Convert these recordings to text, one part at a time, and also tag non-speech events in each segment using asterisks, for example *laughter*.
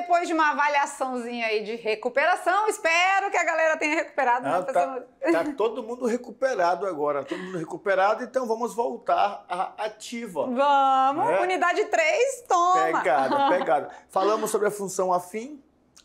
depois de uma avaliaçãozinha aí de recuperação, espero que a galera tenha recuperado. Né, ah, tá, tá, todo mundo recuperado agora, todo mundo recuperado, então vamos voltar à ativa. Vamos, né? unidade 3, toma. Pegada, *laughs* pegada. Falamos sobre a função afim,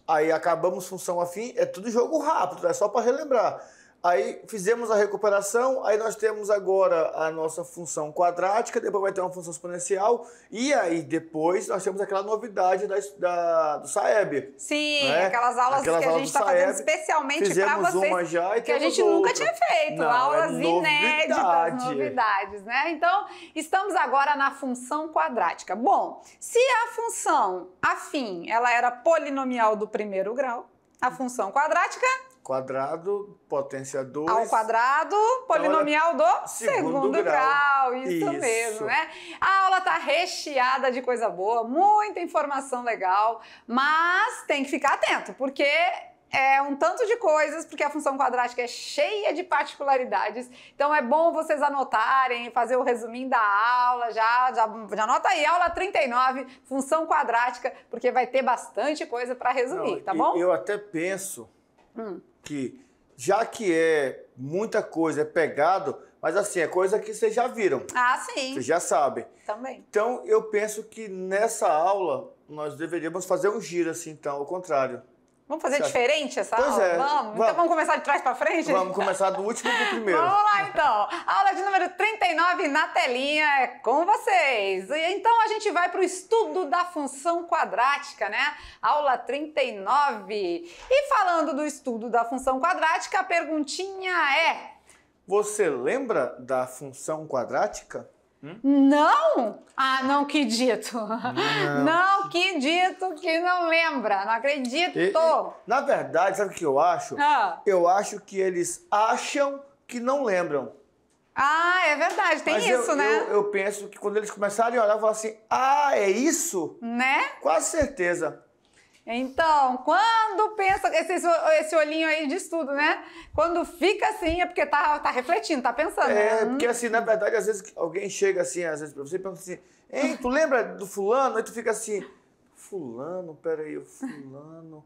aí acabamos função afim, é tudo jogo rápido, é só para relembrar. Aí fizemos a recuperação, aí nós temos agora a nossa função quadrática, depois vai ter uma função exponencial, e aí depois nós temos aquela novidade da, da do Saeb. Sim, né? aquelas aulas aquelas que a gente está fazendo especialmente para vocês, uma já e que a gente outra. nunca tinha feito, Não, é aulas é novidade. inéditas, novidades, né? Então, estamos agora na função quadrática. Bom, se a função afim, ela era polinomial do primeiro grau, a função quadrática Quadrado, potência 2. Ao quadrado, então, polinomial do segundo, segundo grau. grau. Isso, Isso, mesmo, né? A aula tá recheada de coisa boa, muita informação legal, mas tem que ficar atento, porque é um tanto de coisas, porque a função quadrática é cheia de particularidades. Então é bom vocês anotarem, fazer o resuminho da aula, já, já, já anota aí, aula 39, função quadrática, porque vai ter bastante coisa para resumir, Não, tá bom? Eu até penso hum que já que é muita coisa, é pegado, mas assim, é coisa que vocês já viram. Ah, sim. Vocês já sabem. Também. Então, eu penso que nessa aula nós deveríamos fazer um giro assim, então, ao contrário. Vamos fazer diferente essa pois aula? É. Vamos? Então vamos? Então vamos começar de trás para frente? Vamos começar do último para o primeiro. vamos lá então. Aula de número 39 na telinha é com vocês. Então a gente vai para o estudo da função quadrática, né? Aula 39. E falando do estudo da função quadrática, a perguntinha é: Você lembra da função quadrática? Não! Ah, não acredito. Não. não que que não lembra. Não acredito. E, na verdade, sabe o que eu acho? Ah. Eu acho que eles acham que não lembram. Ah, é verdade, tem Mas isso, eu, né? Eu, eu, penso que quando eles começarem a olhar, eu assim: ah, é isso? Né? Quase certeza. Então, quando pensa, esse, esse olhinho aí diz tudo, né? Quando fica assim, é porque tá, tá refletindo, tá pensando. É, né? porque assim, na verdade, às vezes alguém chega assim, às vezes pra você e pergunta assim, hein? tu lembra do fulano? Aí tu fica assim, fulano, peraí, o fulano...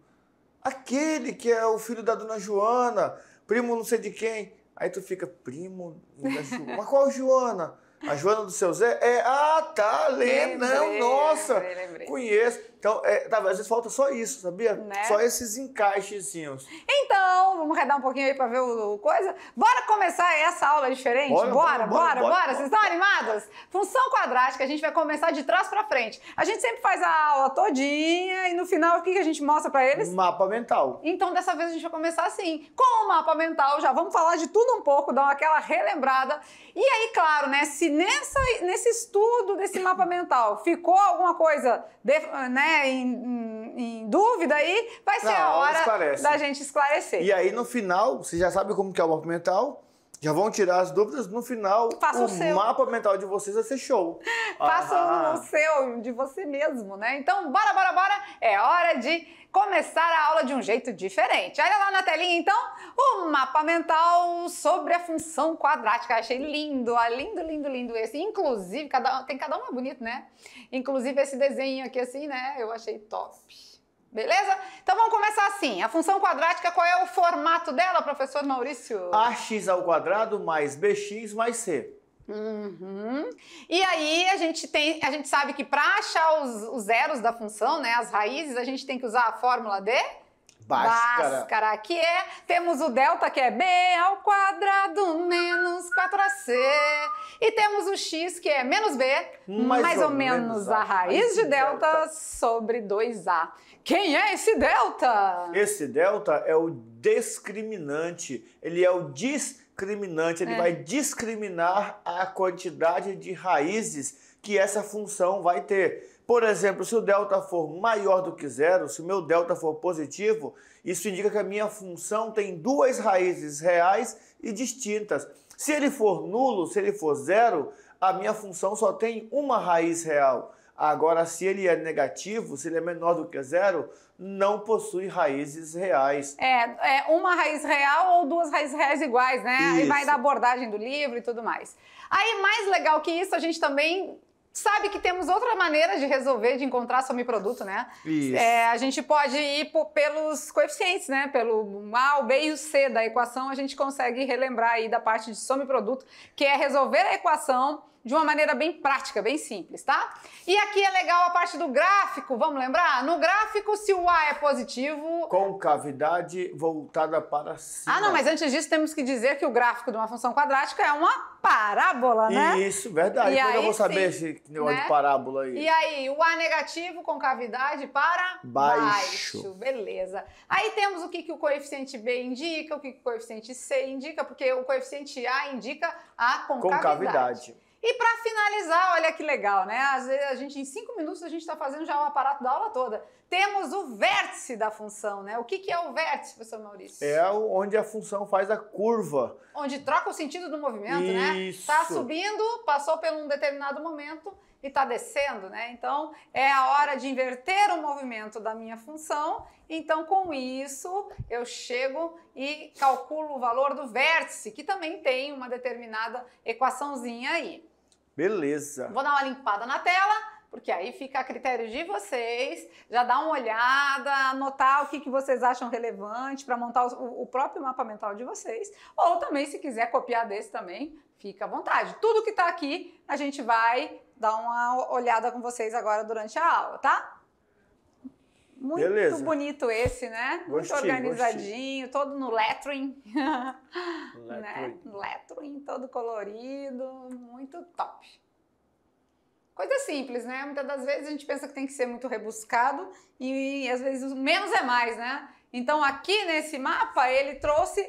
Aquele que é o filho da dona Joana, primo não sei de quem. Aí tu fica, primo da Joana. *laughs* Mas qual Joana? A Joana do seu Zé? É, ah, tá, lembra, não, nossa, lembrei. conheço. Então, é, tá, às vezes falta só isso, sabia? Né? Só esses encaixezinhos. Então, vamos redar um pouquinho aí pra ver o, o coisa? Bora começar essa aula diferente? Bora, bora, bora, bora. bora, bora. Vocês estão animados? Função quadrática, a gente vai começar de trás pra frente. A gente sempre faz a aula todinha e no final o que, que a gente mostra pra eles? Mapa mental. Então, dessa vez a gente vai começar assim, com o mapa mental, já vamos falar de tudo um pouco, dar aquela relembrada. E aí, claro, né, se nessa, nesse estudo desse mapa mental ficou alguma coisa, né, né, em, em, em dúvida aí, vai ser Não, a hora esclarece. da gente esclarecer. E aí, no final, você já sabe como que é o mapa mental, já vão tirar as dúvidas. No final, Faça o, o seu. mapa mental de vocês vai ser show. Faça ah. o seu, de você mesmo, né? Então, bora, bora, bora! É hora de começar a aula de um jeito diferente. Olha lá na telinha, então, o mapa mental sobre a função quadrática. Achei lindo, ó, lindo, lindo, lindo esse. Inclusive, cada, tem cada uma bonito, né? Inclusive esse desenho aqui assim, né? Eu achei top. Beleza? Então vamos começar assim. A função quadrática, qual é o formato dela, professor Maurício? ax ao quadrado mais bx mais c. Uhum. E aí a gente tem, a gente sabe que para achar os, os, zeros da função, né, as raízes, a gente tem que usar a fórmula de Báscara. Báscara, que é, temos o delta que é b ao quadrado menos 4ac e temos o x que é menos b mais, mais ou, ou, menos, a, a, raiz de delta, delta sobre 2a. Quem é esse delta? Esse delta é o discriminante, ele é o dis discriminante, ele é. vai discriminar a quantidade de raízes que essa função vai ter. Por exemplo, se o delta for maior do que zero, se o meu delta for positivo, isso indica que a minha função tem duas raízes reais e distintas. Se ele for nulo, se ele for zero, a minha função só tem uma raiz real. Agora, se ele é negativo, se ele é menor do que zero, não possui raízes reais. É, é uma raiz real ou duas raízes reais iguais, né? Isso. Aí vai da abordagem do livro e tudo mais. Aí, mais legal que isso, a gente também sabe que temos outra maneira de resolver, de encontrar some-produto, né? Isso. É, a gente pode ir por, pelos coeficientes, né? Pelo A, o B e o C da equação, a gente consegue relembrar aí da parte de some-produto, que é resolver a equação de uma maneira bem prática, bem simples, tá? E aqui é legal a parte do gráfico, vamos lembrar? No gráfico, se o A é positivo... Concavidade voltada para cima. Ah, não, mas antes disso temos que dizer que o gráfico de uma função quadrática é uma parábola, né? Isso, verdade. E aí, é eu vou saber sim, esse negócio né? de parábola aí. E aí, o A negativo, concavidade para baixo. baixo. Beleza. Aí temos o que, que o coeficiente B indica, o que, que o coeficiente C indica, porque o coeficiente A indica a concavidade. concavidade. E para finalizar, olha que legal, né? Às vezes a gente, em cinco minutos, a gente está fazendo já o aparato da aula toda. Temos o vértice da função, né? O que, que é o vértice, professor Maurício? É onde a função faz a curva. Onde troca o sentido do movimento, né? Tá Isso. né? Está subindo, passou por um determinado momento e está descendo, né? Então é a hora de inverter o movimento da minha função. Então, com isso, eu chego e calculo o valor do vértice, que também tem uma determinada equaçãozinha aí. Beleza. Vou dar uma limpada na tela porque aí fica a critério de vocês, já dá uma olhada, anotar o que, que vocês acham relevante para montar o, o, próprio mapa mental de vocês, ou também se quiser copiar desse também, fica à vontade. Tudo que está aqui, a gente vai dar uma olhada com vocês agora durante a aula, tá? Muito Beleza. bonito esse, né? Gostei, Muito organizadinho, gostei. todo no lettering. *laughs* Né? lettering. né? Lettering, todo colorido. Muito top. Coisa simples, né? Muitas das vezes a gente pensa que tem que ser muito rebuscado e, às vezes menos é mais, né? Então aqui nesse mapa ele trouxe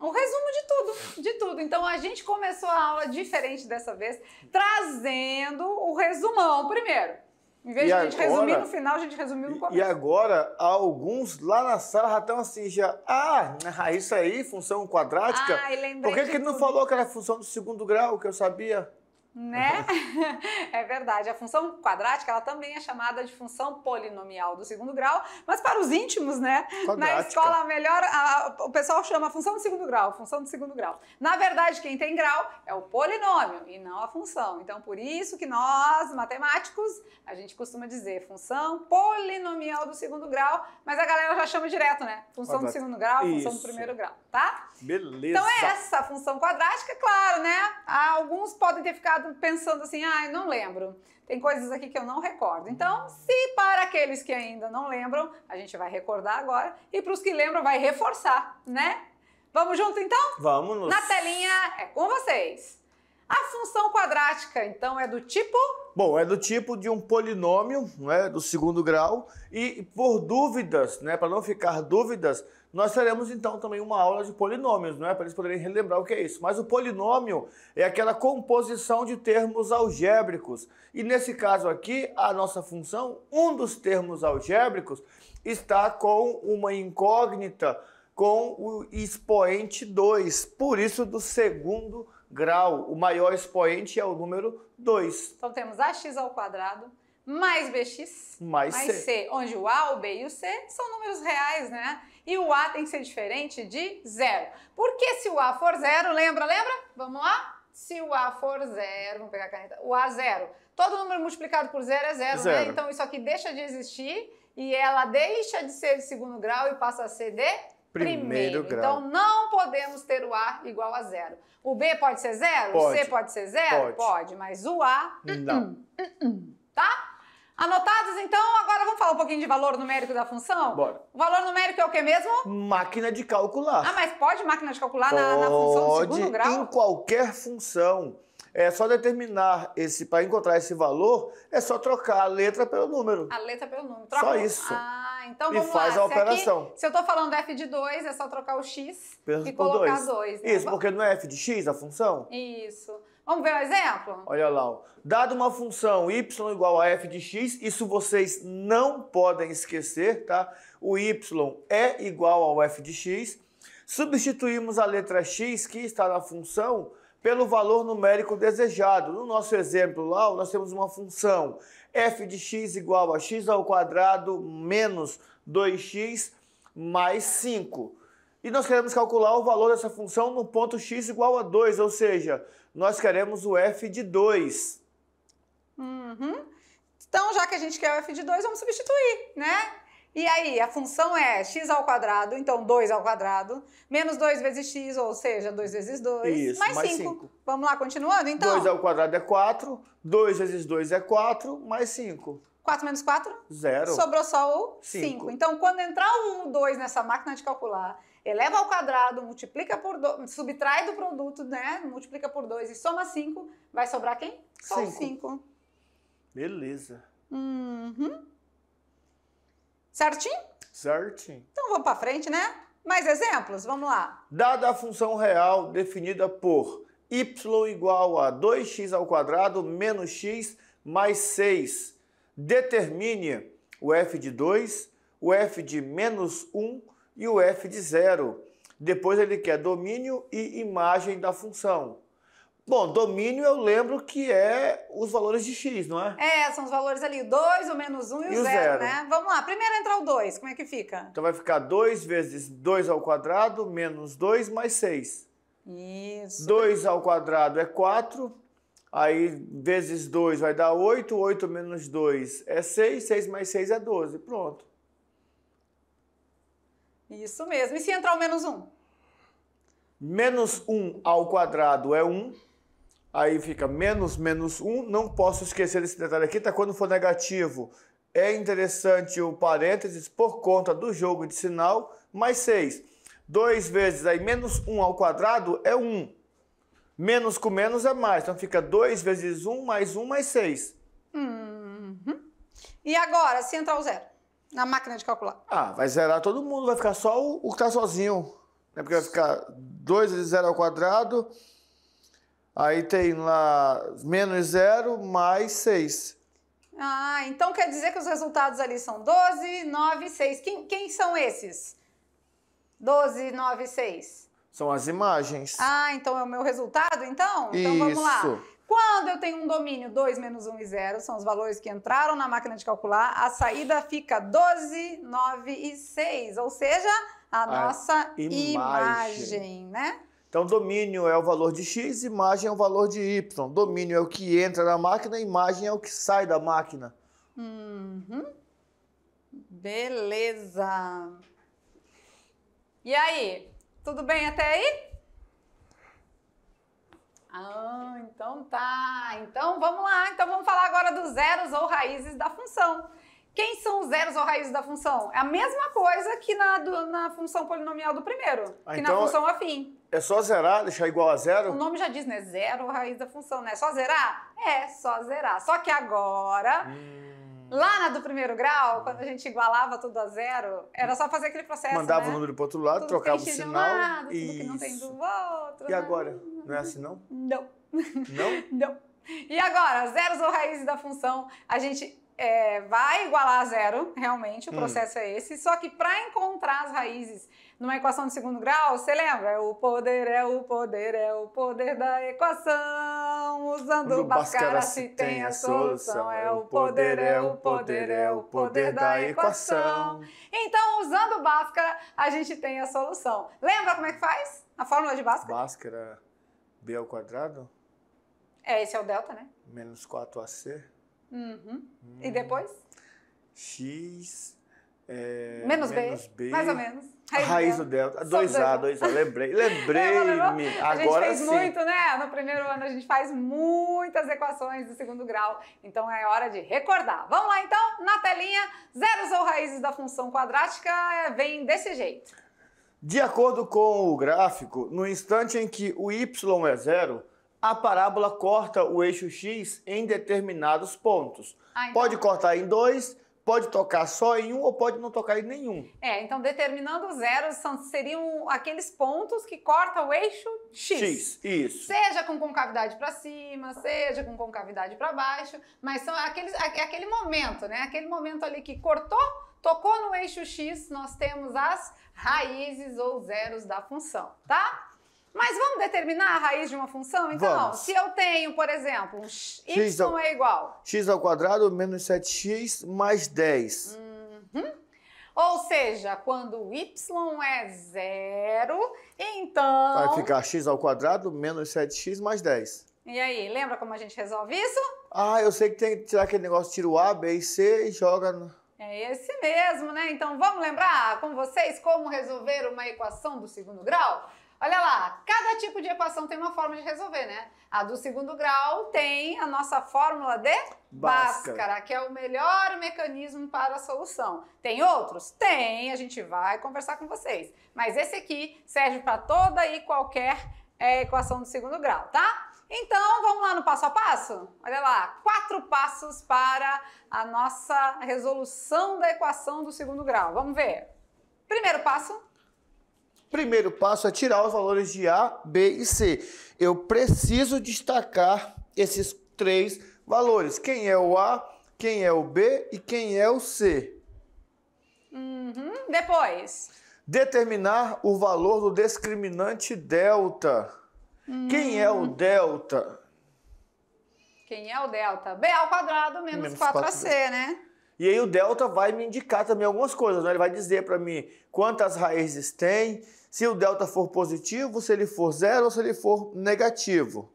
um resumo de tudo, de tudo. Então a gente começou a aula diferente dessa vez, trazendo o resumão primeiro. Em vez de a gente agora, resumir no final, a gente resumiu no começo. E agora, alguns lá na sala já estão assim, já. Ah, ah, isso aí, função quadrática. e lembrei. Por que, que ele não falou que era função do segundo grau, que eu sabia? né? *laughs* é verdade. A função quadrática ela também é chamada de função polinomial do segundo grau, mas para os íntimos, né? Quadrática. Na escola melhor, a, o pessoal chama função do segundo grau, função do segundo grau. Na verdade, quem tem grau é o polinômio e não a função. Então, por isso que nós, matemáticos, a gente costuma dizer função polinomial do segundo grau, mas a galera já chama direto, né? Função do segundo grau, função do primeiro grau, tá? Beleza. Então é essa função quadrática, claro, né? Alguns podem ter ficado pensando assim, ah, eu não lembro. Tem coisas aqui que eu não recordo. Então, se para aqueles que ainda não lembram, a gente vai recordar agora, e para os que lembram, vai reforçar, né? Vamos junto então? Vamos! Na telinha é com vocês. A função quadrática, então, é do tipo? Bom, é do tipo de um polinômio, né, do segundo grau, e por dúvidas, né, para não ficar dúvidas, nós teremos então também uma aula de polinômios, não é? Para eles poderem relembrar o que é isso. Mas o polinômio é aquela composição de termos algébricos. E nesse caso aqui, a nossa função, um dos termos algébricos, está com uma incógnita com o expoente 2, por isso do segundo grau. O maior expoente é o número 2. Então temos ax ao quadrado mais bx mais, mais c. c, onde o a, o b e o c são números reais, né? e o A tem que ser diferente de zero. Porque se o A for zero, lembra, lembra? Vamos lá? Se o A for zero, vamos pegar a caneta, o A zero. Todo número multiplicado por zero é zero, né? zero. né? Então isso aqui deixa de existir e ela deixa de ser de segundo grau e passa a ser de primeiro, grau. Então não podemos ter o A igual a zero. O B pode ser zero? Pode. O C pode ser zero? Pode. pode. Mas o A. Não. Uh -uh, uh tá? Anotados, então, agora vamos falar um pouquinho de valor numérico da função? Bora. O valor numérico é o que mesmo? Máquina de calcular. Ah, mas pode máquina de calcular pode, na, na função do segundo grau? em qualquer função. É só determinar esse, para encontrar esse valor, é só trocar a letra pelo número. A letra pelo número. Troca só isso. Ah, então vamos e faz lá. a se operação. Aqui, se eu estou falando f de 2, é só trocar o x Pelo, e colocar 2. Né? Isso, porque não é f de x a função? Isso. Vamos ver um exemplo? Olha lá. Dado uma função y igual a f de x, isso vocês não podem esquecer, tá? O y é igual ao f de x. Substituímos a letra x, que está na função, pelo valor numérico desejado. No nosso exemplo lá, nós temos uma função f de x igual a x ao quadrado menos 2x mais 5. E nós queremos calcular o valor dessa função no ponto x igual a 2, ou seja, nós queremos o f de 2. Uhum. Então, já que a gente quer o f de 2, vamos substituir, né? E aí, a função é x ao quadrado, então 2 ao quadrado, menos 2 vezes x, ou seja, 2 vezes 2, Isso, mais 5. Vamos lá, continuando então? 2 ao quadrado é 4, 2 vezes 2 é 4, mais 5. 4 menos 4? Zero. Sobrou só o 5. Então, quando entrar o 1, 2 nessa máquina de calcular eleva ao quadrado, multiplica por do, subtrai do produto, né? Multiplica por 2 e soma 5, vai sobrar quem? Só 5. Beleza. Uhum. Certinho? Certinho. Então vamos para frente, né? Mais exemplos? Vamos lá. Dada a função real definida por y igual a 2x ao quadrado menos x mais 6, determine o f de 2, o f de menos 1 e o f de zero. Depois ele quer domínio e imagem da função. Bom, domínio eu lembro que é os valores de x, não é? É, são os valores ali, o 2, o menos 1 um, e, e o 0, né? Vamos lá, primeiro entra o 2, como é que fica? Então vai ficar 2 vezes 2 ao quadrado, menos 2, mais 6. Isso. 2 ao quadrado é 4, aí vezes 2 vai dar 8, 8 menos 2 é 6, 6 mais 6 é 12, pronto. Isso mesmo. E se entrar o menos 1? Menos 1 ao quadrado é 1. Aí fica menos menos 1. Não posso esquecer desse detalhe aqui, tá? Quando for negativo, é interessante o parênteses por conta do jogo de sinal. Mais 6. 2 vezes aí menos 1 ao quadrado é 1. Menos com menos é mais. Então fica 2 vezes 1 mais 1 mais 6. Uhum. E agora, se entrar o zero? Na máquina de calcular. Ah, vai zerar todo mundo, vai ficar só o, o que está sozinho. Né? Porque vai ficar 2 vezes 0 ao quadrado, aí tem lá menos 0 mais 6. Ah, então quer dizer que os resultados ali são 12, 9, 6. Quem, quem são esses? 12, 9, 6. São as imagens. Ah, então é o meu resultado, então? Então Isso. vamos lá. Quando eu tenho um domínio 2 menos 1 e 0, são os valores que entraram na máquina de calcular, a saída fica 12, 9 e 6, ou seja, a, a ah, nossa imagem. imagem, né? Então, domínio é o valor de x, imagem é o valor de y. Domínio é o que entra na máquina, imagem é o que sai da máquina. Uhum. Beleza. E aí, tudo bem até aí? Ah, então tá. Então vamos lá. Então vamos falar agora dos zeros ou raízes da função. Quem são os zeros ou raízes da função? É a mesma coisa que na, do, na função polinomial do primeiro, ah, que então na função afim. É só zerar, deixar igual a zero? O nome já diz, né? Zero ou raiz da função, né? É só zerar? É, só zerar. Só que agora, hum. lá na do primeiro grau, quando a gente igualava tudo a zero, era só fazer aquele processo. Mandava né? o número para outro lado, tudo trocava o sinal. De um lado, tudo que não tem do outro. E né? agora? Não é assim, não? Não. Não? *laughs* Não. E agora, zeros ou raízes da função, a gente é, vai igualar a zero, realmente, o hum. processo hum. é esse. Só que para encontrar as raízes numa equação de segundo grau, você lembra? É o poder, é o poder, é o poder da equação. Usando o Bhaskara se assim, tem a solução. É, é o poder, é, é o poder, é, é o poder da equação. Então, usando o Bhaskara, a gente tem a solução. Lembra como é que faz? A fórmula de Bhaskara? Bhaskara. B ao quadrado? É, esse é o delta, né? Menos 4AC. Uhum. Hum. E depois? X. É, menos, menos B, B, Mais ou menos. Raiz, raiz do delta. 2A, 2A, lembrei. Lembrei-me. É, Agora sim. A gente fez sim. muito, né? No primeiro ano a gente faz muitas equações do segundo grau. Então é hora de recordar. Vamos lá então, na telinha, zeros ou raízes da função quadrática vem desse jeito. De acordo com o gráfico, no instante em que o y é zero, a parábola corta o eixo x em determinados pontos. Ah, então. Pode cortar em dois pode tocar só em um ou pode não tocar em nenhum. É, então determinando os zeros são, seriam aqueles pontos que corta o eixo X. X, isso. Seja com concavidade para cima, seja com concavidade para baixo, mas são aqueles, aquele momento, né? Aquele momento ali que cortou, tocou no eixo X, nós temos as raízes ou zeros da função, tá? Mas vamos determinar a raiz de uma função, então? Vamos. Se eu tenho, por exemplo, um x, x ao, é igual... x ao quadrado menos 7x mais 10. Uhum. Ou seja, quando y é zero, então... Vai ficar x ao quadrado menos 7x mais 10. E aí, lembra como a gente resolve isso? Ah, eu sei que tem que tirar aquele negócio, tira o A, B e C e joga... No... É esse mesmo, né? Então vamos lembrar com vocês como resolver uma equação do segundo grau? Olha lá, cada tipo de equação tem uma forma de resolver, né? A do segundo grau tem a nossa fórmula de Bhaskara, que é o melhor mecanismo para a solução. Tem outros? Tem, a gente vai conversar com vocês. Mas esse aqui serve para toda e qualquer é, equação do segundo grau, tá? Então, vamos lá no passo a passo? Olha lá, quatro passos para a nossa resolução da equação do segundo grau. Vamos ver. Primeiro passo, Primeiro passo é tirar os valores de A, B e C. Eu preciso destacar esses três valores. Quem é o A, quem é o B e quem é o C. Uhum. Depois. Determinar o valor do discriminante delta. Quem é o hum. delta? Quem é o delta? B ao quadrado menos, menos 4AC, 4 né? E aí o delta vai me indicar também algumas coisas, né? Ele vai dizer para mim quantas raízes tem, se o delta for positivo, se ele for zero ou se ele for negativo.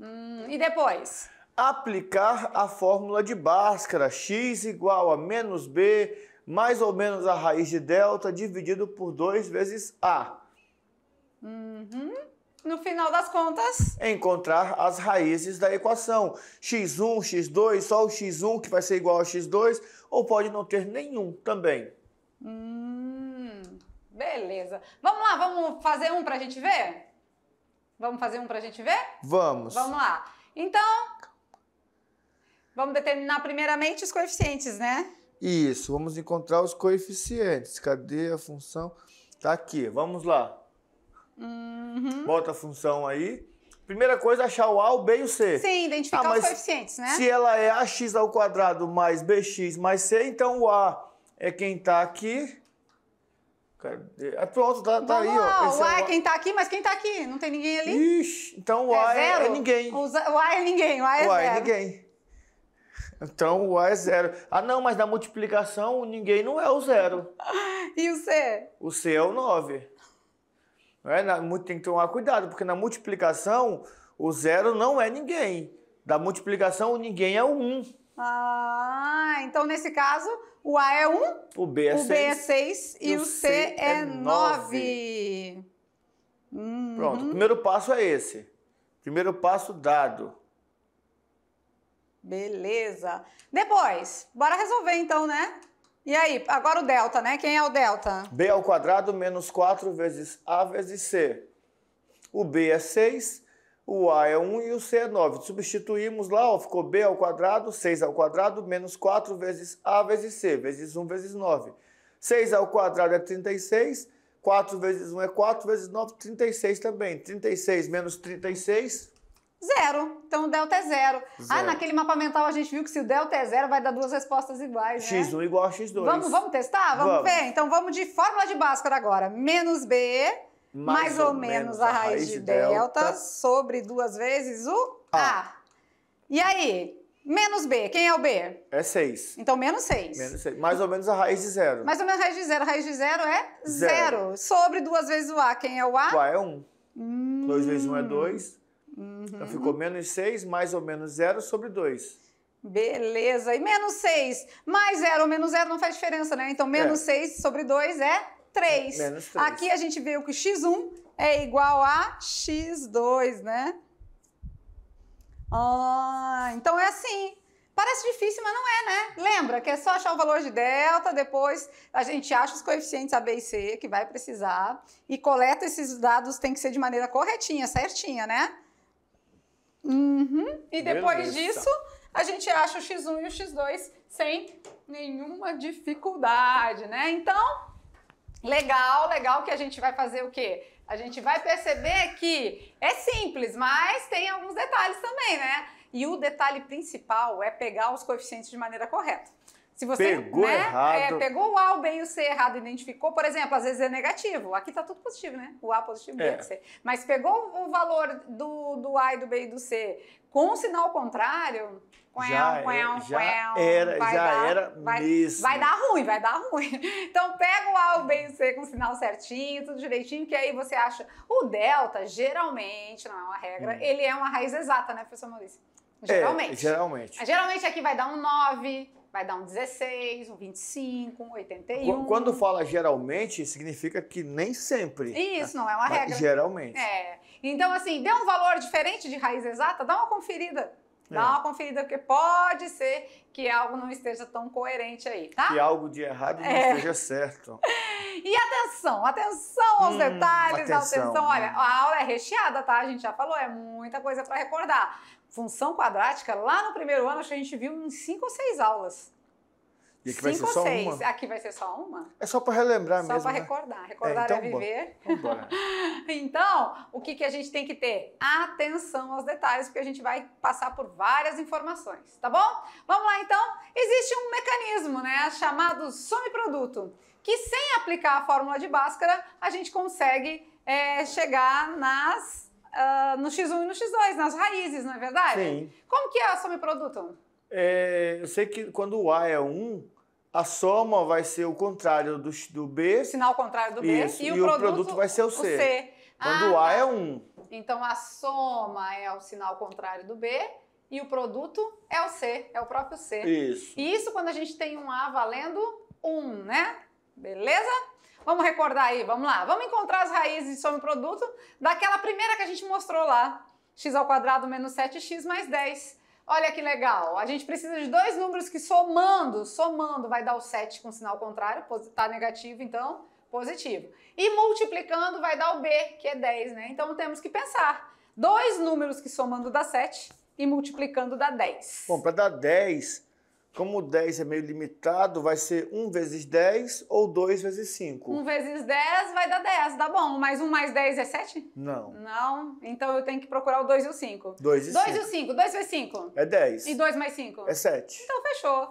Hum, e depois? Aplicar a fórmula de Bhaskara, x igual a menos b mais ou menos a raiz de delta dividido por 2 vezes a. Uhum. No final das contas... Encontrar as raízes da equação. x1, x2, só o x1 que vai ser igual a x2, ou pode não ter nenhum também. Hum. Beleza. Vamos lá, vamos fazer um pra gente ver? Vamos fazer um pra gente ver? Vamos. Vamos lá. Então, vamos determinar primeiramente os coeficientes, né? Isso, vamos encontrar os coeficientes. Cadê a função? Tá aqui, vamos lá. Uhum. Bota a função aí. Primeira coisa, achar o A, o B e o C. Sim, identificar ah, os coeficientes, né? Se ela é ax ao quadrado mais bx mais c, então o A é quem está aqui é, pronto, tá, tá aí, ó. Esse é o A é, é quem tá aqui, mas quem tá aqui? Não tem ninguém ali? Ixi, então o é A é, é, ninguém. O A é ninguém, o A é zero. o A é zero. é ninguém. Então o A é zero. Ah, não, mas na multiplicação o ninguém não é o zero. *laughs* e o C? O C é o 9. É, tem que tomar cuidado, porque na multiplicação o zero não é ninguém. Da multiplicação o ninguém é o 1. Um. Ah, então nesse caso, o A é 1, o B é, o 6, B é 6 e, o C, C é 9. É uhum. Pronto, o uhum. primeiro passo é esse. Primeiro passo dado. Beleza. Depois, bora resolver então, né? E aí, agora o delta, né? Quem é o delta? B ao quadrado menos 4 vezes A vezes C. O B é 6 o A é 1 e o C é 9. Substituímos lá, ó, ficou B ao quadrado, 6 ao quadrado, menos 4 vezes A vezes C, vezes 1 vezes 9. 6 ao quadrado é 36, 4 vezes 1 é 4, vezes 9, 36 também. 36 menos 36, Zero. Então o delta é zero. Ah, zero. Ah, naquele mapa mental a gente viu que se o delta é zero, vai dar duas respostas iguais, né? X1 igual a X2. Vamos, vamos testar? Vamos, vamos, ver? Então vamos de fórmula de Bhaskara agora. Menos B mais, mais ou, ou, menos a raiz, raiz de delta, delta, sobre duas vezes o A. a. E aí? Menos B, quem é o B? É 6. Então, menos 6. Menos 6. Mais ou menos a raiz de zero. Mais ou menos a raiz de zero. A raiz de zero é zero. Sobre duas vezes o A, quem é o A? O A é 1. Um. Hum. 2 vezes 1 um é 2. Uhum. Então, ficou menos 6, mais ou menos 0 sobre 2. Beleza. E menos 6, mais 0 ou menos 0 não faz diferença, né? Então, menos é. 6 sobre 2 é 3. Menos 3. Aqui a gente viu que x1 é igual a x2, né? Ah, então é assim. Parece difícil, mas não é, né? Lembra que é só achar o valor de delta, depois a gente acha os coeficientes A, B e C que vai precisar e coleta esses dados, tem que ser de maneira corretinha, certinha, né? Uhum. E depois Beleza. disso, a gente acha o x1 e o x2 sem nenhuma dificuldade, né? Então, Legal, legal que a gente vai fazer o quê? A gente vai perceber que é simples, mas tem alguns detalhes também, né? E o detalhe principal é pegar os coeficientes de maneira correta. Se você pegou, né, é, errado. É, pegou o A, o B e o C errado, identificou, por exemplo, às vezes é negativo. Aqui está tudo positivo, né? O A positivo, o B é. C. Mas pegou o valor do, do A e do B e do C com o sinal contrário, já, é, já era, já dar, era vai, mesmo. Vai dar ruim, vai dar ruim. *laughs* Então pega o A, o B e o C com o sinal certinho, tudo direitinho, que aí você acha. O delta, geralmente, não é uma regra, hum. ele é uma raiz exata, né, professor Maurício? Geralmente. É, geralmente. Geralmente aqui vai dar um 9, vai dar um 16, um 25, um 81. Quando fala geralmente, significa que nem sempre. Né? Isso, não é uma Mas regra. Geralmente. É. Então, assim, dê um valor diferente de raiz exata, dá uma conferida. Dá é. uma conferida, porque pode ser que algo não esteja tão coerente aí, tá? Que algo de errado não é. esteja certo. *laughs* E atenção, atenção aos hum, detalhes, atenção. atenção. Olha, hum. a aula é recheada, tá? A gente já falou, é muita coisa para recordar. Função quadrática, lá no primeiro ano, acho que a gente viu em cinco ou seis aulas. E aqui Cinco vai ser só seis. uma? Aqui vai ser só uma? É só para relembrar só mesmo. Só para né? recordar. É, recordar é, então, é viver. *laughs* então, o que, que a gente tem que ter? Atenção aos detalhes, porque a gente vai passar por várias informações, tá bom? Vamos lá então. Existe um mecanismo, né? Chamado produto que sem aplicar a fórmula de Bhaskara, a gente consegue é, chegar nas. Uh, no X1 e no X2, nas raízes, não é verdade? Sim. Como que é o subproduto? É, eu sei que quando o A é 1, a soma vai ser o contrário do, do B. O sinal contrário do isso, B. E, e, o, produto, produto vai ser o, o C. Quando ah, o A tá. é 1. Um. Então a soma é o sinal contrário do B e o produto é o C, é o próprio C. Isso. E isso quando a gente tem um A valendo 1, né? Beleza? Vamos recordar aí, vamos lá. Vamos encontrar as raízes de soma e produto daquela primeira que a gente mostrou lá. x ao quadrado menos 7x mais 10. Olha que legal. A gente precisa de dois números que somando, somando, vai dar o 7 com sinal contrário, tá negativo, então positivo. E multiplicando vai dar o B, que é 10, né? Então temos que pensar. Dois números que somando dá 7 e multiplicando dá 10. Bom, para dar 10, como 10 é meio limitado, vai ser 1 vezes 10 ou 2 vezes 5. 1 vezes 10 vai dar 10, dá bom. Mas 1 mais 10 é 7? Não. Não? Então eu tenho que procurar o 2 e o 5. 2 e 5. 2 e o 5. 2 vezes 5? É 10. E 2 mais 5? É 7. Então fechou. Né?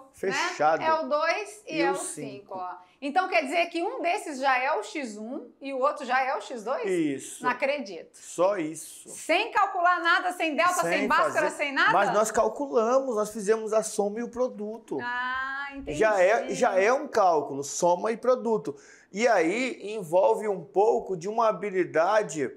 Fechado. Né? É o 2 e, e é o 5. 5 ó. Então quer dizer que um desses já é o X1 e o outro já é o X2? Isso. Não acredito. Só isso. Sem calcular nada, sem delta, sem, sem báscara, fazer... sem nada? Mas nós calculamos, nós fizemos a soma e o produto. Ah, entendi. Já é, já é um cálculo, soma e produto. E aí envolve um pouco de uma habilidade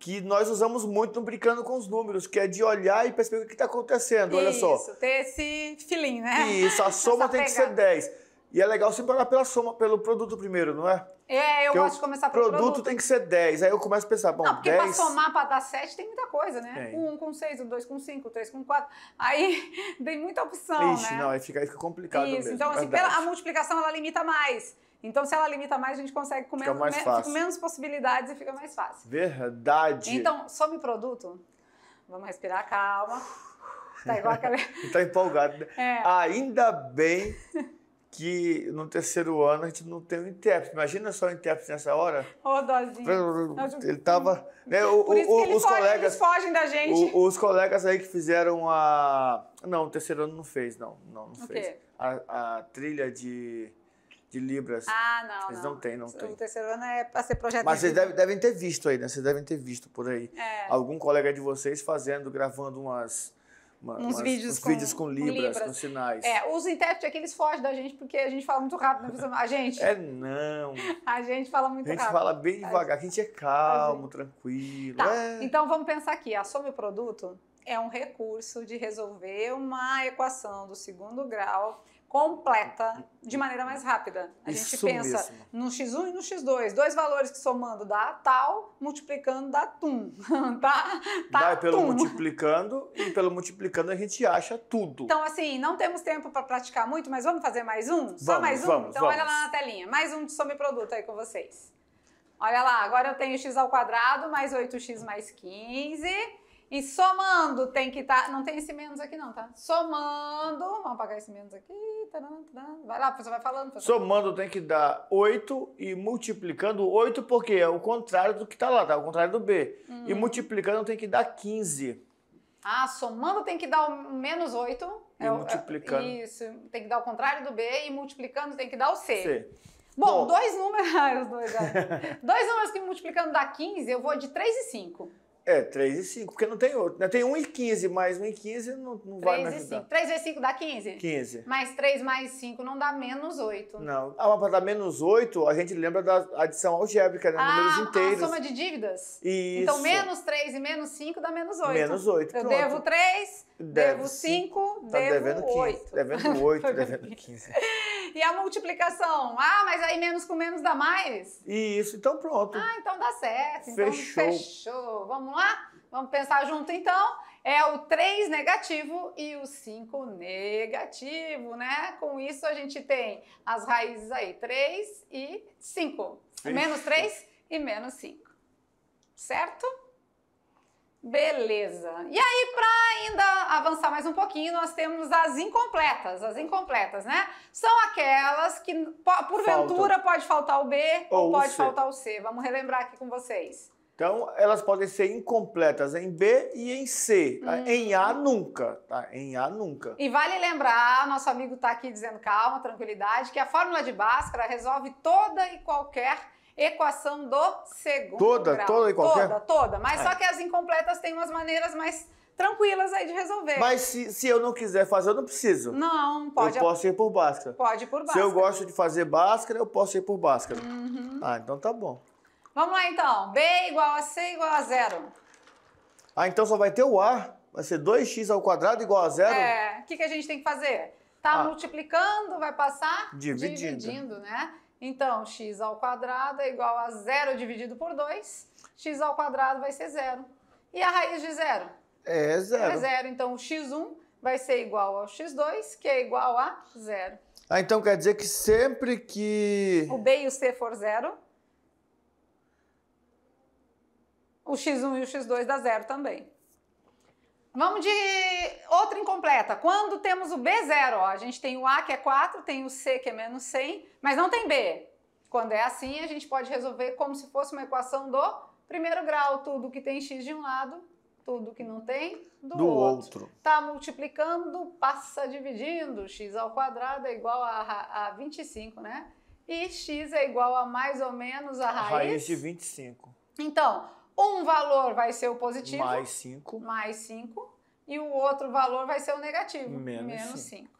que nós usamos muito no Brincando com os Números, que é de olhar e perceber o que está acontecendo. Isso, Olha só. Isso, ter esse filim, né? Isso, a *laughs* soma Essa tem que ser 10. E é legal você pagar pela soma, pelo produto primeiro, não é? É, eu Porque gosto de começar pelo produto. produto tem que ser 10. Aí eu começo a pensar, bom, Não, porque 10... pra somar, pra dar 7, tem muita coisa, né? Tem. O 1 com 6, o 2 com 5, o 3 com 4. Aí *laughs* tem muita opção, Ixi, né? não, aí fica, aí fica complicado Isso, mesmo, então assim, pela, a multiplicação ela limita mais. Então, se ela limita mais, a gente consegue com menos, mais me, com menos possibilidades e fica mais fácil. Verdade. Então, some produto. Vamos respirar, calma. Tá igual aquela... *laughs* tá empolgado, né? É. Ainda bem *laughs* que no terceiro ano a gente não tem um intérprete. Imagina só o intérprete nessa hora. Ô, Dozinho. Ele tava. Né, o, isso o, que ele os foge, colegas, eles fogem da gente. O, os colegas aí que fizeram a. Não, o terceiro ano não fez, não. Não, não fez. A, a, trilha de, de Libras. Ah, não. Eles não, não têm, não tem. O terceiro ano é para ser projetado. Mas vocês deve, devem ter visto aí, né? Vocês devem ter visto por aí. É. Algum colega de vocês fazendo, gravando umas uma, uns umas, vídeos, com, vídeos com libras, libras, com sinais. É, os intérpretes aqui, eles fogem da gente porque a gente fala muito rápido. Né? A gente. é, não. *laughs* A gente fala muito rápido. A gente rápido. fala bem devagar, a gente é calmo, gente... tranquilo. Tá, é. então vamos pensar aqui. A soma produto é um recurso de resolver uma equação do segundo grau completa de maneira mais rápida. A Isso gente pensa mesmo. no x1 e no x2, dois valores que somando dá tal, multiplicando dá tum, *laughs* tá? tá dá pelo tum. multiplicando e pelo multiplicando a gente acha tudo. Então assim, não temos tempo para praticar muito, mas vamos fazer mais um, vamos, só mais um. Vamos, então vamos. olha lá na telinha, mais um de some produto aí com vocês. Olha lá, agora eu tenho x ao quadrado mais 8x mais 15 e somando tem que estar. Tá, não tem esse menos aqui, não, tá? Somando. Vamos apagar esse menos aqui. Taran, taran, vai lá, você vai falando. Somando tem que dar 8 e multiplicando 8, porque é o contrário do que tá lá, tá? O contrário do B. Hum. E multiplicando tem que dar 15. Ah, somando tem que dar o menos 8. E é, é multiplicando. É, isso, tem que dar o contrário do B e multiplicando tem que dar o C. C. Bom, Bom. dois números. *laughs* É. dois números que multiplicando dá 15, eu vou de 3 e 5. É, 3 e 5, porque não tem outro. Né? Tem 1 e 15, mais 1 e 15 não, não 3 vai me 5. 3 vezes 5 dá 15? 15. Mais 3 mais 5 não dá menos 8. Não. Ah, mas para dar menos 8, a gente lembra da adição algébrica, né? Ah, Números inteiros. A soma de dívidas? Isso. Então, menos 3 e menos 5 dá menos 8. Menos 8, Eu pronto. devo 3, Deve devo 5, 5 tá devo devendo 8. *laughs* 15. Tá devendo 8, devendo 15. E a multiplicação? Ah, mas aí menos com menos dá mais? Isso, então pronto. Ah, então dá certo. Então fechou. Então fechou. Vamos lá? Vamos pensar junto então? É o 3 negativo e o 5 negativo, né? Com isso a gente tem as raízes aí, 3 e 5. Menos 3 e menos 5. Certo? Beleza. E aí, para ainda avançar mais um pouquinho, nós temos as incompletas. As incompletas, né? São aquelas que, porventura, Falta. pode faltar o B ou, ou pode faltar o C. Vamos relembrar aqui com vocês. Então, elas podem ser incompletas em B e em C. Tá? Hum. Em A, nunca. Tá? Em A, nunca. E vale lembrar, nosso amigo está aqui dizendo calma, tranquilidade, que a fórmula de Bhaskara resolve toda e qualquer equação do segundo toda, grau. Toda, e qualquer? Toda, toda. Mas é. só que as incompletas têm umas maneiras mais tranquilas aí de resolver. Mas se, se eu não quiser fazer, eu não preciso. Não, pode. Eu posso ir por Bhaskara. Pode ir por Bhaskara. Se eu gosto de fazer Bhaskara, eu posso ir por Bhaskara. Uhum. Ah, então tá bom. Vamos lá então. B igual a C igual a zero. Ah, então só vai ter o A. Vai ser 2x ao quadrado igual a zero? É. O que, que a gente tem que fazer? Tá ah. multiplicando, vai passar? Dividindo. Dividindo, né? Então, x ao quadrado é igual a zero dividido por 2. x ao quadrado vai ser zero. E a raiz de zero? É zero. É zero. Então, o x1 vai ser igual ao x2, que é igual a zero. Ah, então quer dizer que sempre que... O b e o c for zero, o x1 e o x2 dá zero também. Vamos de outra incompleta. Quando temos o B0, ó, a gente tem o A que é 4, tem o C que é menos 100, mas não tem B. Quando é assim, a gente pode resolver como se fosse uma equação do primeiro grau. Tudo que tem x de um lado, tudo que não tem do, do outro. Está Tá multiplicando, passa dividindo. x ao quadrado é igual a, a, a 25, né? E x é igual a mais ou menos a raiz... A raiz de 25. Então, um valor vai ser o positivo. Mais 5. Mais 5. E o outro valor vai ser o negativo. Menos 5.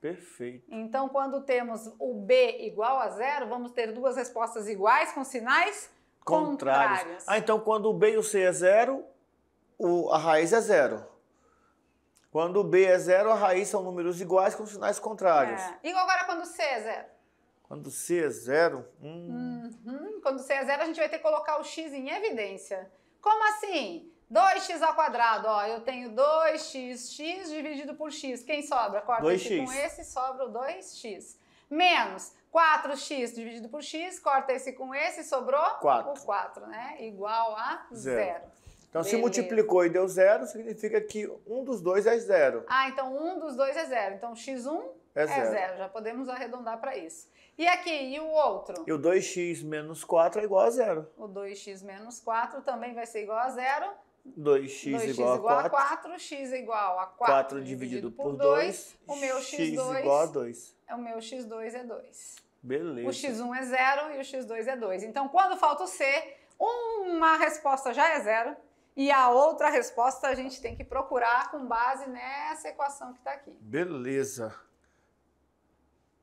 Perfeito. Então, quando temos o B igual a zero, vamos ter duas respostas iguais com sinais contrários. contrários. Ah, então quando o B e o C é zero, o, a raiz é zero. Quando o B é zero, a raiz são números iguais com sinais contrários. É. E agora quando o C é zero? Quando o C é zero, hum. Uhum quando C é zero, a gente vai ter que colocar o x em evidência. Como assim? 2x ao quadrado, ó, eu tenho 2x, x dividido por x. Quem sobra? Corta 2x. esse com esse, sobra o 2x. Menos 4x dividido por x, corta esse com esse, sobrou 4. o 4, né? Igual a zero. zero. Então, Beleza. se multiplicou e deu zero, significa que um dos dois é zero. Ah, então um dos dois é zero. Então, x1 é, é zero. É zero. Já podemos arredondar para isso. E aqui, e o outro? E o 2x menos 4 é igual a zero. O 2x menos 4 também vai ser igual a zero. 2x, 2x igual, igual a 4. 4. x igual a 4, 4 dividido, dividido por 2. 2 o meu x2 x igual a 2. É o meu x2 é 2. Beleza. O x1 é 0 e o x2 é 2. Então, quando falta o c, uma resposta já é zero e a outra resposta a gente tem que procurar com base nessa equação que está aqui. Beleza.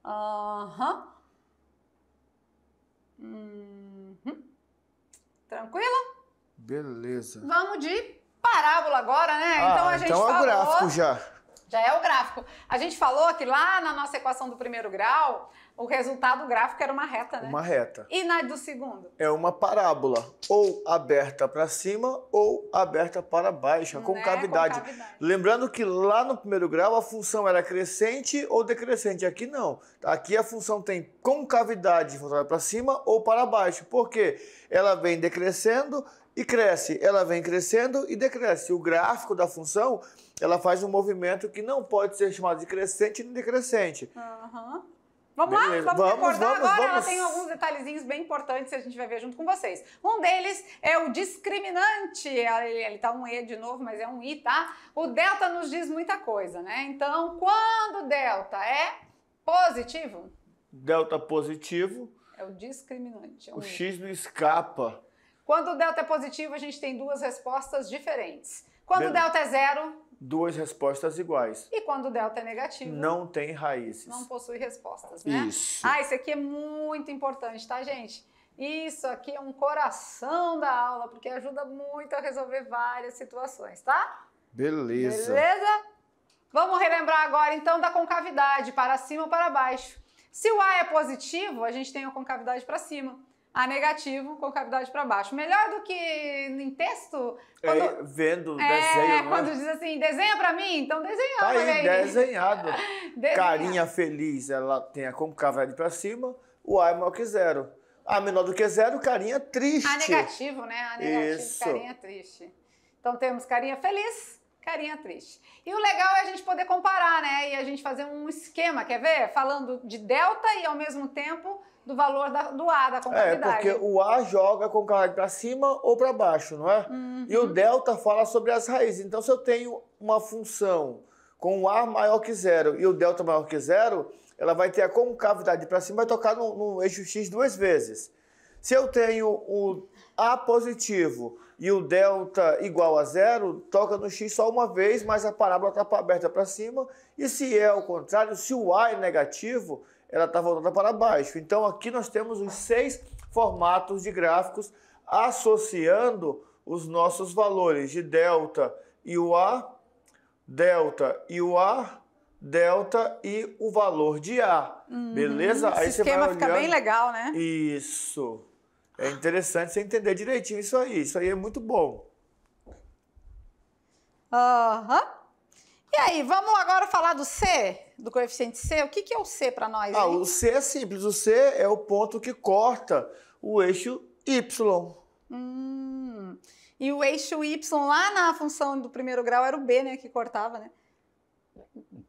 Aham. Uhum. Uhum. Tranquilo? Beleza. Vamos de parábola agora, né? Ah, então a então gente então é falou... o gráfico já. Já é o gráfico. A gente falou que lá na nossa equação do primeiro grau, o resultado gráfico era uma reta, né? Uma reta. E na do segundo? É uma parábola, ou aberta para cima ou aberta para baixo, a né, concavidade. Lembrando que lá no primeiro grau a função era crescente ou decrescente, aqui não. Aqui a função tem concavidade voltada para cima ou para baixo, porque ela vem decrescendo e cresce, ela vem crescendo e decresce. O gráfico da função, ela faz um movimento que não pode ser chamado de crescente nem decrescente. Uhum. Vamos Beleza. lá? Vamos, vamos recordar vamos, agora? Vamos. Ela tem alguns detalhezinhos bem importantes que a gente vai ver junto com vocês. Um deles é o discriminante. Ele está um E de novo, mas é um I, tá? O delta nos diz muita coisa, né? Então, quando delta é positivo... Delta positivo... É o discriminante. É um o I. X não escapa. Quando o delta é positivo, a gente tem duas respostas diferentes. Quando Beleza. o delta é zero duas respostas iguais. E quando o delta é negativo, não tem raízes. Não possui respostas, né? Isso. Ah, isso aqui é muito importante, tá, gente? Isso aqui é um coração da aula, porque ajuda muito a resolver várias situações, tá? Beleza. Beleza? Vamos relembrar agora então da concavidade, para cima ou para baixo. Se o A é positivo, a gente tem a concavidade para cima a negativo com cavidade para baixo. Melhor do que em texto. Quando, é, vendo, é, desenho. É? Quando diz assim, desenha para mim, então desenha. Tá aí, aí. desenhado. *laughs* Carinha feliz, ela tem a concave para cima, o A é maior que zero. A menor do que zero, carinha triste. A negativo, né? A negativo, Isso. carinha triste. Então temos carinha feliz, carinha triste. E o legal é a gente poder comparar, né? E a gente fazer um esquema, quer ver? Falando de delta e ao mesmo tempo do valor da, do A, da concavidade É, porque o A joga com o carrego para cima ou para baixo, não é? Uhum. E o uhum. delta fala sobre as raízes. Então, se eu tenho uma função com o A maior que zero e o delta maior que zero, ela vai ter a concavidade para cima, vai tocar no, no eixo X duas vezes. Se eu tenho o A positivo e o delta igual a zero, toca no x só uma vez, mas a parábola está aberta para cima. E se é o contrário, se o a é negativo, ela está voltada para baixo. Então aqui nós temos os seis formatos de gráficos associando os nossos valores de delta e o A, delta e o A, delta e o valor de A. Uhum. Beleza? Aí você vai olhando. fica bem legal, né? Isso. É interessante você entender direitinho isso aí. Isso aí é muito bom. Aham. Uhum. E aí, vamos agora falar do C, do coeficiente C. O que, que é o C para nós? Ah, o C é simples. O C é o ponto que corta o eixo Y. Hum. E o eixo Y lá na função do primeiro grau era o B, né? Que cortava, né? Uhum.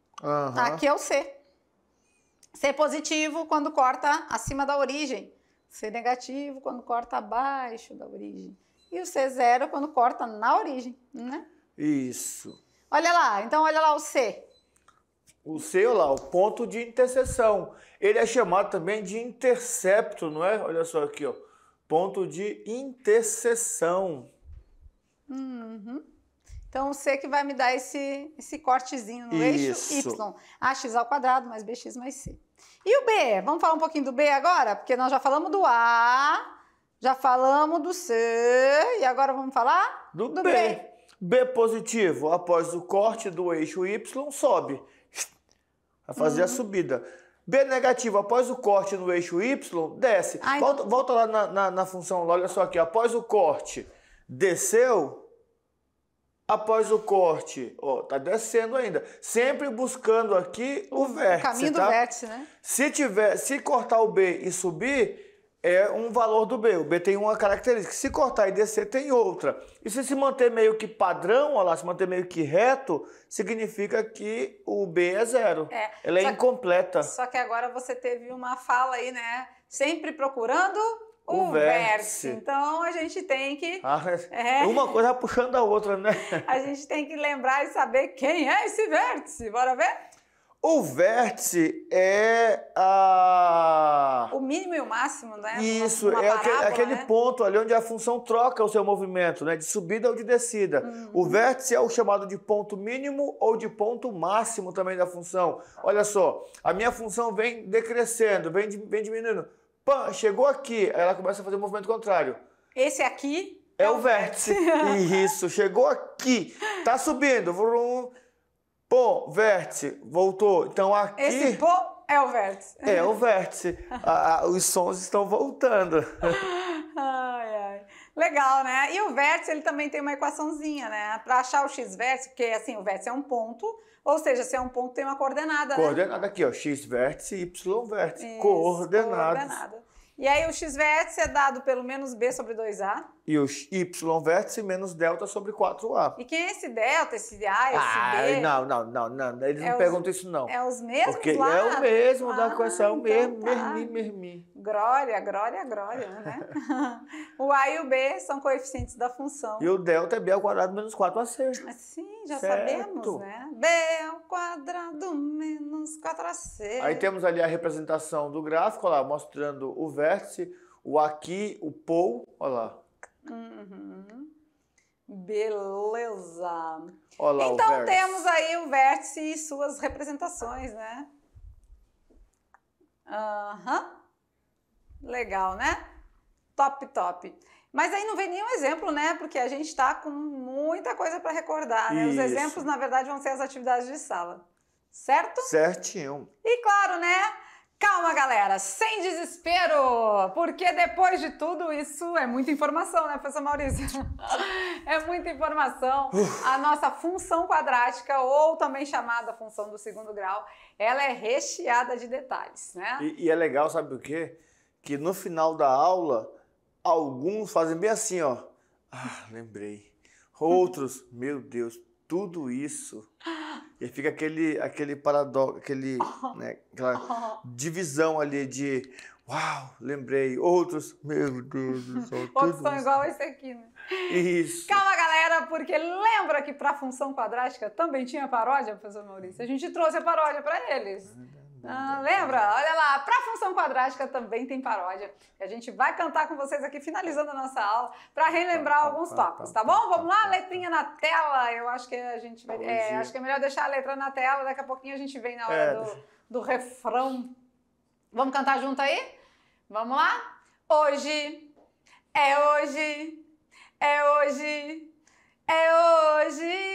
Aqui é o C. C é positivo quando corta acima da origem. C é negativo quando corta abaixo da origem. E o C é zero quando corta na origem, né? Isso. Olha lá, então olha lá o C. O C, olha lá, o ponto de interseção. Ele é chamado também de intercepto, não é? Olha só aqui, ó. Ponto de interseção. Uhum. Então, o C que vai me dar esse, esse cortezinho no Isso. eixo Y. AX ah, ao quadrado mais BX mais C. E o B? Vamos falar um pouquinho do B agora? Porque nós já falamos do A, já falamos do C e agora vamos falar do, do B. B. B positivo, após o corte do eixo Y, sobe. Vai fazer uhum. a subida. B negativo, após o corte no eixo Y, desce. Ai, volta, volta, lá na, na, na função, olha só aqui. Após o corte, desceu. Após o corte, ó, tá descendo ainda. Sempre buscando aqui o vértice. O caminho do tá? vértice, né? Se, tiver, se cortar o B e subir, é um valor do B. O B tem uma característica. Se cortar e descer, tem outra. E se se manter meio que padrão, olha lá, se manter meio que reto, significa que o B é zero. É. Ela é incompleta. Que, só que agora você teve uma fala aí, né? Sempre procurando o, verso. vértice. Então a gente tem que. *laughs* Ah, é, uma coisa puxando a outra, né? *laughs* a gente tem que lembrar e saber quem é esse vértice. Bora ver? O vértice é a. O mínimo e o máximo, né? Isso, uma, uma é parábola, aquele, né? ponto ali onde a função troca o seu movimento, né? De subida ou de descida. Uhum. O vértice é o chamado de ponto mínimo ou de ponto máximo também da função. Olha só, a minha função vem decrescendo, vem, vem diminuindo. Pã, chegou aqui, ela começa a fazer o um movimento contrário. Esse aqui é, é o vértice. vértice. Isso, chegou aqui, tá subindo, vrum, Pô, vértice, voltou. Então aqui. Esse pô é o vértice. É o vértice. os sons estão voltando. *laughs* ai, ai. Legal, né? E o vértice, ele também tem uma equaçãozinha, né? Para achar o x vértice, porque assim, o vértice é um ponto, ou seja, se é um ponto, tem uma coordenada. Né? Coordenada né? aqui, ó. X vértice, Y vértice. Isso, coordenadas. coordenada. E aí o x vértice é dado pelo menos b sobre 2a. E o y vértice menos delta sobre 4a. E quem é esse delta, esse a, esse ah, b? Não, não, não, não. Eles é não os, perguntam isso não. É os mesmos Porque lá? é o mesmo ah, da equação, então mesmo, tá. mermi, mermi. Glória, glória, glória, né? *laughs* o A e o B são coeficientes da função. E o delta é B ao quadrado menos 4AC. Ah, sim, já certo. sabemos, né? B ao quadrado menos 4AC. Aí temos ali a representação do gráfico, olha lá, mostrando o vértice, o aqui, o pou, olha lá. Uhum. Beleza. Olha lá então temos aí o vértice e suas representações, né? Aham. Uhum. Legal, né? Top, top. Mas aí não vem nenhum exemplo, né? Porque a gente está com muita coisa para recordar, né? Os exemplos, na verdade, vão ser as atividades de sala. Certo? Certinho. E claro, né? Calma, galera, sem desespero, porque depois de tudo isso é muita informação, né, professor Maurício? *laughs* é muita informação. A nossa função quadrática, ou também chamada função do segundo grau, ela é recheada de detalhes, né? E, e é legal, sabe o quê? que no final da aula, alguns fazem bem assim, ó. Ah, lembrei. Outros, *laughs* meu Deus, tudo isso. E fica aquele, aquele paradoxo, aquele, *laughs* né, aquela divisão ali de uau, lembrei. Outros, meu Deus do céu. *laughs* Outros são igual esse aqui, né? Isso. Calma, galera, porque lembra que para a função quadrática também tinha paródia, professor Maurício? A gente trouxe a paródia para eles. É ah, lembra? Olha lá, para a função quadrática também tem paródia. a gente vai cantar com vocês aqui, finalizando a nossa aula, para relembrar tá, tá, alguns tópicos, tá, tá bom? Vamos lá, letrinha na tela. Eu acho que a gente vai. É, acho que é melhor deixar a letra na tela, daqui a pouquinho a gente vem na hora é. do, do refrão. Vamos cantar junto aí? Vamos lá? Hoje, é hoje, é hoje é hoje.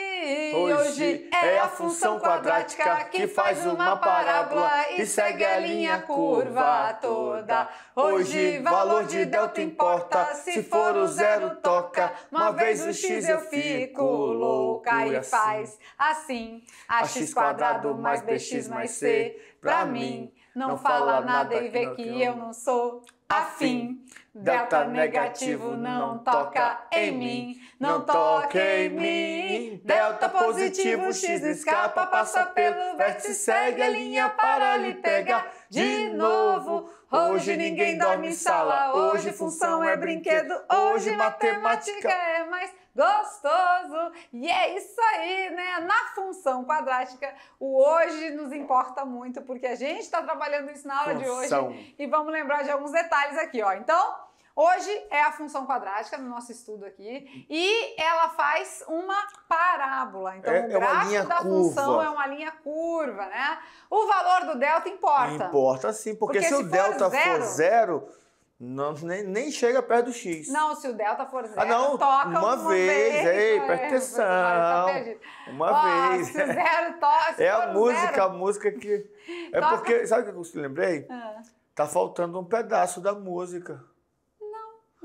Hoje, hoje é, é, a função quadrática, quadrática que faz uma parábola e segue a linha curva toda. Hoje, valor de delta importa, se for o zero toca. Uma vez o x eu fico louca e assim. faz assim. ax quadrado mais bx mais c, pra mim, não fala nada e vê que eu não sou afim. Delta negativo não toca em mim. Não toque em mim. Delta positivo, X escapa, passa pelo vértice, segue a linha para lhe pegar de novo. Hoje ninguém dorme em sala, hoje função é, é brinquedo, hoje matemática é mais gostoso. E é isso aí, né? Na função quadrática, o hoje nos importa muito, porque a gente está trabalhando isso na aula função. de hoje e vamos lembrar de alguns detalhes aqui, ó. Então, Hoje é a função quadrática no nosso estudo aqui e ela faz uma parábola. Então, é, o é gráfico é da curva. função é uma linha curva, né? O valor do delta importa. Importa sim, porque, porque se, se, o delta for zero, for zero não, nem, nem chega perto do X. Não, se o delta for ah, zero, ah, não, toca uma, uma vez. vez. Ei, presta atenção. uma Ó, vez. Se o zero toca. *laughs* É a música, zero. a música que. É toca. porque. Sabe o que eu lembrei? Ah. Tá faltando um pedaço da música.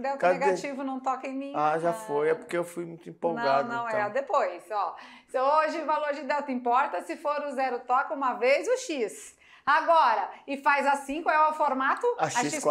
Delta Cadê? negativo, não toca em mim. Ah, já foi, é ah. porque eu fui muito empolgado. Não, não, então. é depois, ó. Hoje o valor de delta importa, se for o zero toca uma vez o X. Agora, e faz assim, qual é o formato? A, a x, quadrado,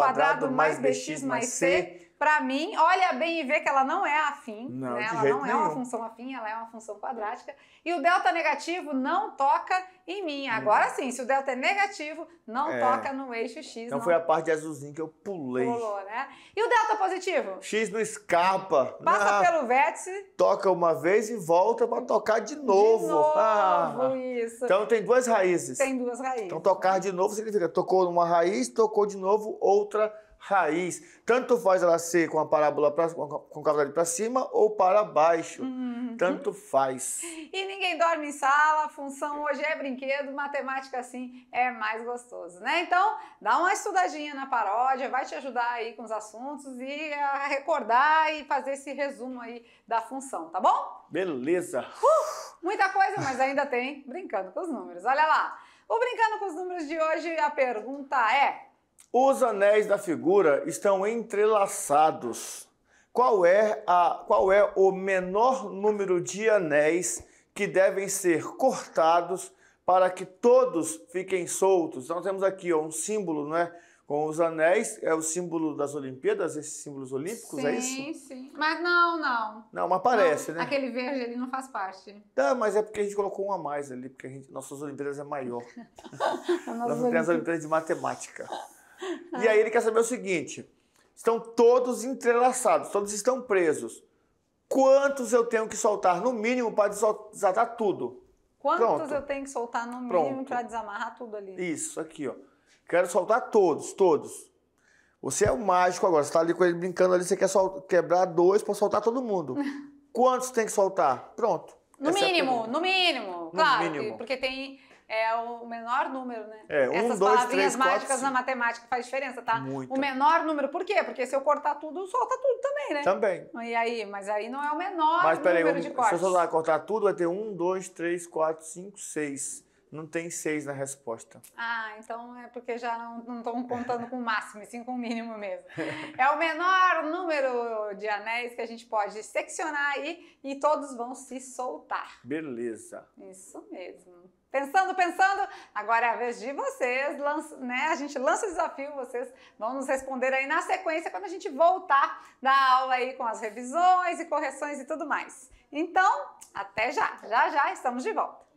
quadrado mais bx mais c para mim, olha bem e vê que ela não é afim. Não, né? Ela não é uma função afim, ela é uma função quadrática. E o delta negativo não toca em mim. Uhum. Agora hum. sim, se o delta é negativo, não é. toca no eixo X. Então não... foi a parte de azulzinho que eu pulei. Pulou, né? E o delta positivo? X não escapa. Passa ah, pelo vértice. Toca uma vez e volta para tocar de novo. De novo, ah. isso. Então tem duas raízes. Tem duas raízes. Então tocar de novo significa tocou numa raiz, tocou de novo outra raiz raiz, tanto faz ela ser com a parábola pra, com cavidade para cima ou para baixo, uhum. tanto faz. *laughs* E ninguém dorme em sala, função hoje é brinquedo, matemática assim é mais gostoso, né? Então, dá uma estudadinha na paródia, vai te ajudar aí com os assuntos e a recordar e fazer esse resumo aí da função, tá bom? Beleza. Uh, muita coisa, mas ainda tem brincando com os números. Olha lá. O brincando com os números de hoje, a pergunta é: os anéis da figura estão entrelaçados. Qual é, a, qual é o menor número de anéis que devem ser cortados para que todos fiquem soltos? Então temos aqui ó, um símbolo, não é? com os anéis, é o símbolo das Olimpíadas, esses símbolos olímpicos, sim, é isso? Sim, sim. Mas não, não. Não, mas parece, não, né? Aquele verde ali não faz parte. Tá, mas é porque a gente colocou um a mais ali, porque a gente, nossas Olimpíadas é maior. *laughs* Nós temos as Olimpíadas de Matemática. E aí ele quer saber o seguinte: estão todos entrelaçados, todos estão presos. Quantos eu tenho que soltar no mínimo para desatar tudo? Quantos Pronto. eu tenho que soltar no mínimo para desamarrar tudo ali? Isso, aqui, ó. Quero soltar todos, todos. Você é o mágico agora, você está ali com ele brincando ali, você quer quebrar dois para soltar todo mundo. *laughs* Quantos tem que soltar? Pronto. No Essa é mínimo, é no mínimo. No claro, mínimo. porque tem é o menor número, né? É, um, Essas dois, palavrinhas três, mágicas quatro, na matemática faz diferença, tá? Muito. O menor número, por quê? Porque se eu cortar tudo, solta tudo também, né? Também. E aí, mas aí não é o menor mas, número aí, um, de cortes. Se eu soltar, cortar tudo, vai ter um, dois, três, quatro, cinco, seis. Não tem seis na resposta. Ah, então é porque já não estão contando com o máximo, e sim com o mínimo mesmo. *laughs* É o menor número de anéis que a gente pode seccionar aí e todos vão se soltar. Beleza. Isso mesmo. Pensando, pensando, agora é a vez de vocês, lança, né? A gente lança o desafio, vocês vão nos responder aí na sequência quando a gente voltar da aula aí com as revisões e correções e tudo mais. Então, até já, já já estamos de volta.